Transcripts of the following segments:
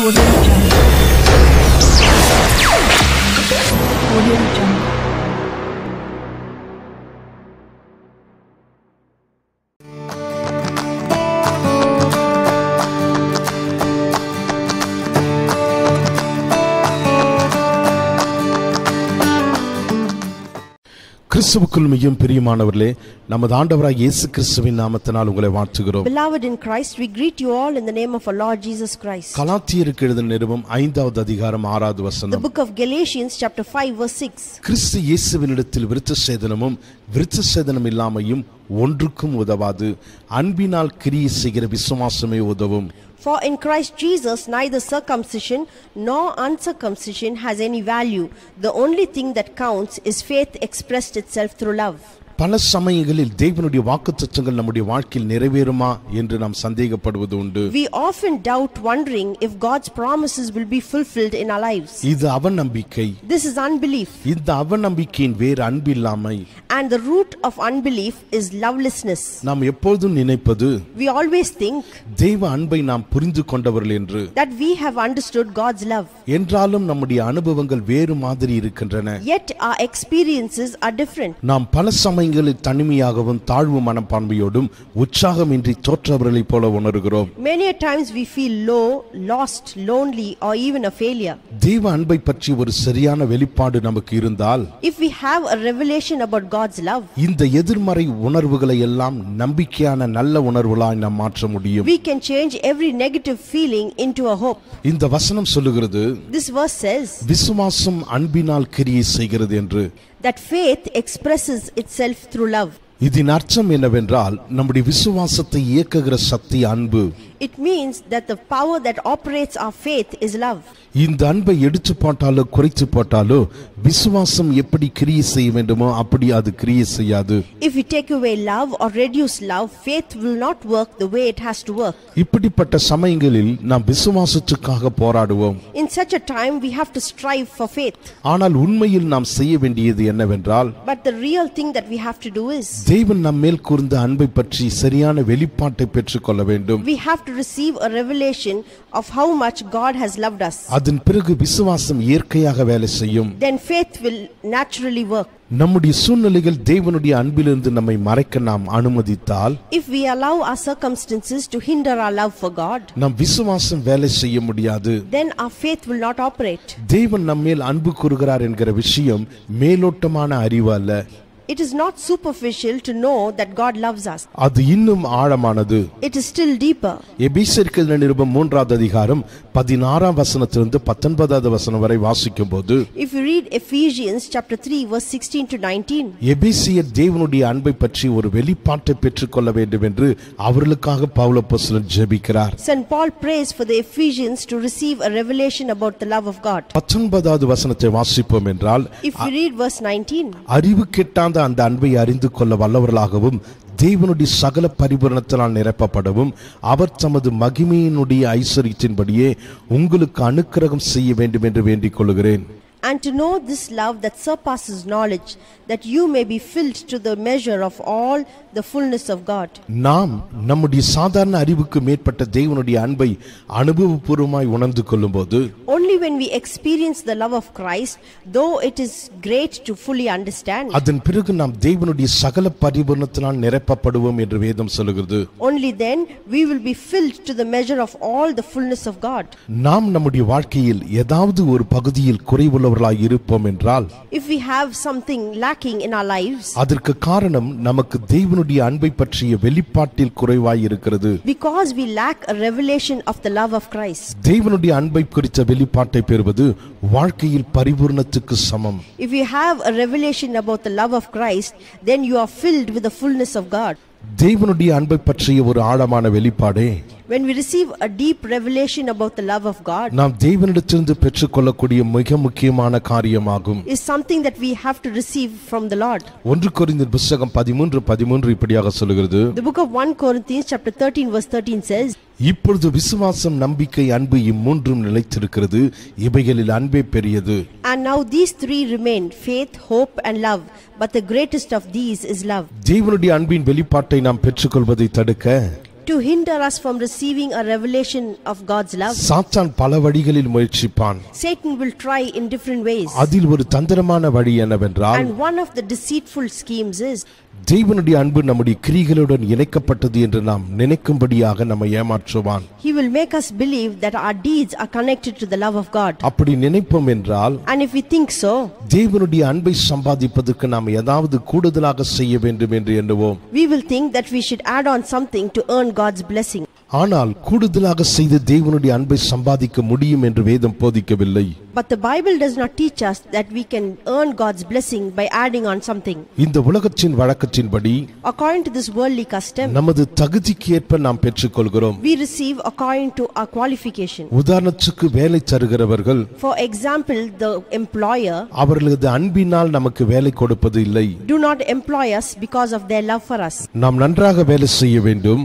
我的旅程。கிறிஸ்துவுக்குள் மிகவும் பிரியமானவர்களே நமது ஆண்டவராக இயேசு கிறிஸ்துவின் நாமத்தினால் உங்களை வாழ்த்துகிறோம் Beloved in Christ we greet you all in the name of our Lord Jesus Christ கலாத்தியருக்கு எழுதின நிருபம் 5வது அதிகாரம் 6வது வசனம் The book of Galatians chapter 5 verse 6 கிறிஸ்து இயேசுவினிடத்தில் விருத்த சேதனம் இல்லாமையும் ஒன்றுக்கும் உதவாது அன்பினால் கிரியை செய்கிற விசுவாசமே உதவும் For in Christ Jesus, neither circumcision nor uncircumcision has any value. The only thing that counts is faith expressed itself through love. பல சமயங்களில் தேவனுடைய நம்முடைய வாழ்க்கையில் நிறைவேறுமா என்று நாம் சந்தேகப்படுவது உண்டு we often doubt wondering if god's promises will be fulfilled in our lives இது அவநம்பிக்கை this is unbelief இந்த அவநம்பிக்கையின் வேறு அன்பில்லாமை and the root of unbelief is lovelessness நாம் எப்பொழுதும் நினைப்பது we always think தேவ அன்பை நாம் புரிந்து கொண்டவர்கள் என்று that we have understood god's love என்றாலும் நம்முடைய அனுபவங்கள் வேறு மாதிரி இருக்கின்றன yet our experiences are different நாம் பல காரியங்களில் தனிமையாகவும் தாழ்வு மனப்பான்மையோடும் உற்சாகமின்றி தோற்றவர்களைப் போல உணர்கிறோம் many a times we feel low lost lonely or even a failure தேவ அன்பை பற்றி ஒரு சரியான வெளிப்பாடு நமக்கு இருந்தால் if we have a revelation about god's love இந்த எதிர்மறை உணர்வுகளை எல்லாம் நம்பிக்கையான நல்ல உணர்வுகளாய் நாம் மாற்ற முடியும் we can change every negative feeling into a hope இந்த வசனம் சொல்லுகிறது this verse says விசுவாசம் அன்பினால் கிரியை செய்கிறது என்று that faith expresses itself through love. இதன் அர்த்தம் என்னவென்றால் நம்முடைய விசுவாசத்தை இயக்குகிற சக்தி அன்பு It means that the power that operates our faith is love. இந்த அன்பை எடுத்து போட்டாலோ குறைத்து போட்டாலோ விசுவாசம் எப்படி கிரியை செய்ய வேண்டுமோ அப்படி அது கிரியை செய்யாது If we take away love or reduce love, faith will not work the way it has to work. இப்படிப்பட்ட சமயங்களில் நாம் விசுவாசத்துக்காக போராடுவோம் In such a time, we have to strive for faith. ஆனால் உண்மையில் நாம் செய்ய வேண்டியது என்னவென்றால் But the real thing that we have to do is தேவன் நம்மேல் கூர்ந்த அன்பை பற்றி சரியான வெளிப்பாட்டை பெற்றுக்கொள்ள வேண்டும் we have to receive a revelation of how much God has loved us. அதன் பிறகு விசுவாசம் இயற்கையாக வேலை செய்யும். Then faith will naturally work. நம்முடைய சூழ்நிலைகள் தேவனுடைய அன்பிலிருந்து நம்மை மறைக்க நாம் அனுமதித்தால் if we allow our circumstances to hinder our love for god நம் விசுவாசம் வேலை செய்ய முடியாது then our faith will not operate தேவன் நம்மேல் அன்பு கூறுகிறார் என்கிற விஷயம் மேலோட்டமான அறிவு அல்ல It is not superficial to know that God loves us. அது இன்னும் ஆழமானது. It is still deeper. நிருபம் அதிகாரம் வசனத்திலிருந்து வசனம் வரை If you read Ephesians chapter 3 verse 16 to 19 தேவனுடைய அன்பை பற்றி ஒரு வெளிப்பாட்டை பெற்றுக்கொள்ள வேண்டும் என்று அவர்களுக்காக பவுல் ஜெபிக்கிறார் St Paul prays for the Ephesians to receive a revelation about the love of God. 19வது வசனத்தை வாசிப்போம் என்றால் If you read verse 19 அறிவு கெட்டாந்த அந்த அன்பை அறிந்து கொள்ள வல்லவர்களாகவும் தேவனுடைய சகல பரிபூரணத்தினால் நிரப்பப்படவும் அவர் தமது மகிமையினுடைய ஐஸ்வர்யத்தின்படியே உங்களுக்கு அனுக்கிரகம் செய்ய வேண்டும் என்று வேண்டிக் கொள்கிறேன் and to know this love that surpasses knowledge, that you may be filled to the measure of all the fullness of God. நாம் நம்முடைய சாதாரண அறிவுக்கு மேற்பட்ட தேவனுடைய அன்பை அனுபவபூர்வமாய் உணர்ந்து கொள்ளும்போது only when we experience the love of Christ, though it is great to fully understand, அதன் பிறகு நாம் தேவனுடைய சகல பரிபூரணத்தினால் நிரப்பப்படுவோம் என்று வேதம் சொல்கிறது only then we will be filled to the measure of all the fullness of God. நாம் நம்முடைய வாழ்க்கையில் ஏதாவது ஒரு பகுதியில் குறைவுள்ள உள்ளவர்களாய் இருப்போம் என்றால் if we have something lacking in our lives அதற்கு காரணம் நமக்கு தேவனுடைய அன்பை பற்றிய வெளிப்பாட்டில் குறைவாய் இருக்கிறது because we lack a revelation of the love of Christ தேவனுடைய அன்பை குறித்த வெளிப்பாட்டை பெறுவது வாழ்க்கையில் பரிபூர்ணத்துக்கு சமம் if you have a revelation about the love of Christ then you are filled with the fullness of God தேவனுடைய அன்பை பற்றிய ஒரு ஆழமான வெளிப்பாடே when we receive a deep revelation about the love of God நாம் தேவனிடத்திலிருந்து பெற்றுக்கொள்ளக்கூடிய மிக முக்கியமான காரியமாகும் is something that we have to receive from the Lord 1 கொரிந்தியர் புத்தகம் 13 13 இப்படியாக சொல்கிறது The book of 1 Corinthians chapter 13 verse 13 says இப்பொழுது விசுவாசம் நம்பிக்கை அன்பு இம்மூன்றும் நிலைத்திருக்கிறது இவைகளில் அன்பே பெரியது and now these three remain faith hope and love but the greatest of these is love தேவனுடைய அன்பின் வெளிப்பாட்டை நாம் பெற்றுக்கொள்வதை தடுக்க to hinder us from receiving a revelation of God's love. Satan will try in different ways. And one of the deceitful schemes is தேவனுடைய அன்பு நம்முடைய கிரிகளுடன் இணைக்கப்பட்டது என்று நாம் நினைக்கும்படியாக ஏமாற்றுவான் he will make us believe that our deeds are connected to the love of god அப்படி நினைப்போம் என்றால் and if we think so தேவனுடைய அன்பை சம்பாதிப்பதற்கு நாம் ஏதாவது கூடுதலாக செய்ய வேண்டும் என்று எண்ணுவோம் we will think that we should add on something to earn god's blessing ஆனால் கூடுதலாக செய்து தேவனுடைய அன்பை சம்பாதிக்க முடியும் என்று வேதம் போதிக்கவில்லை but the bible does not teach us that we can earn god's blessing by adding on something இந்த உலகத்தின் வழக்கத்தின்படி according to this worldly custom நமது தகுதிக்கு ஏற்ப நாம் பெற்றுக்கொள்கிறோம் we receive according to our qualification உதாரணத்துக்கு வேலை தருகிறவர்கள் for example the employer அவர்களது அன்பினால் நமக்கு வேலை கொடுப்பது இல்லை do not employ us because of their love for us நாம் நன்றாக வேலை செய்ய வேண்டும்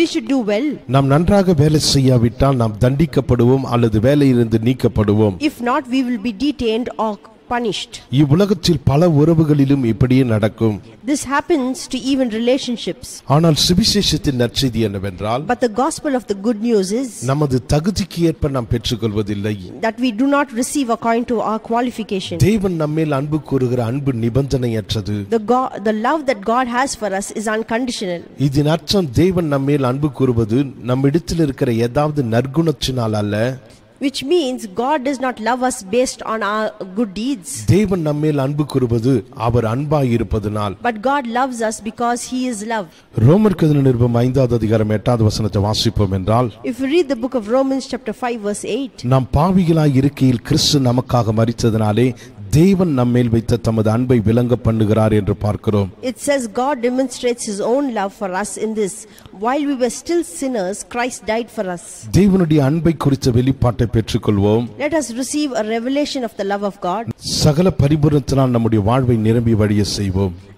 we should do well நாம் நன்றாக வேலை செய்யாவிட்டால் நாம் தண்டிக்கப்படுவோம் அல்லது வேலையிலிருந்து நீக்கப்படுவோம் if not we will be detained or punished. இவ்வுலகத்தில் பல உறவுகளிலும் இப்படியே நடக்கும். This happens to even relationships. ஆனால் சுவிசேஷத்தின் நற்செய்தி என்னவென்றால் But the gospel of the good news is நமது தகுதிக்கு ஏற்ப நாம் பெற்றுக்கொள்வதில்லை. That we do not receive according to our qualification. தேவன் நம்மேல் அன்பு கூறுகிற அன்பு நிபந்தனையற்றது. The God, the love that God has for us is unconditional. இதன் அர்த்தம் தேவன் நம்மேல் அன்பு கூறுவது நம்மிடத்தில் இருக்கிற ஏதாவது நற்குணத்தினால் அல்ல which means God does not love us based on our good deeds. But God loves us because he is love. If we read the book of Romans chapter 5 verse 8 தேவன் நம்மேல் வைத்த தமது அன்பை விளங்க பண்ணுகிறார் என்று பார்க்கிறோம் it says God demonstrates his own love for us in this while we were still sinners Christ died for us தேவனுடைய அன்பை குறித்த வெளிப்பாட்டை பெற்றுக்கொள்வோம் let us receive a revelation of the love of God சகல பரிபூரணத்தினால் நம்முடைய வாழ்வை நிரம்பி வழிய செய்வோம்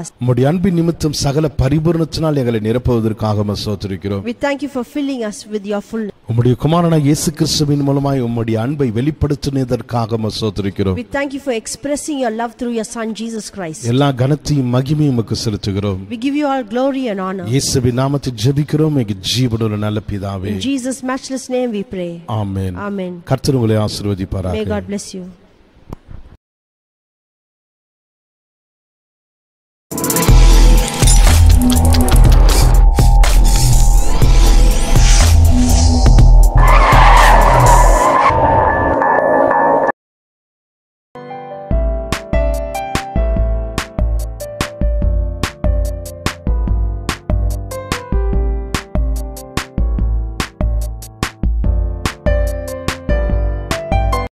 us. உம்முடைய அன்பின் நிமித்தம் சகல பரிபூரணத்தினால் எங்களை நிரப்புவதற்காக உம்மை ஸ்தோத்திரிக்கிறோம் We thank you for filling us with your fullness. உம்முடைய குமாரனாக இயேசு கிறிஸ்துவின் மூலமாய் உம்முடைய அன்பை வெளிப்படுத்தினதற்காக உம்மை ஸ்தோத்திரிக்கிறோம் We thank you for expressing your love through your son Jesus Christ. எல்லா கனத்தையும் மகிமையும் உமக்கு செலுத்துகிறோம் We give you all glory and honor. இயேசுவின் நாமத்தில் ஜெபிக்கிறோம் எங்கள் ஜீவனுள்ள நல்ல பிதாவே In Jesus matchless name we pray. ஆமென் ஆமென் கர்த்தர் உங்களை ஆசீர்வதிப்பாராக. May God bless you.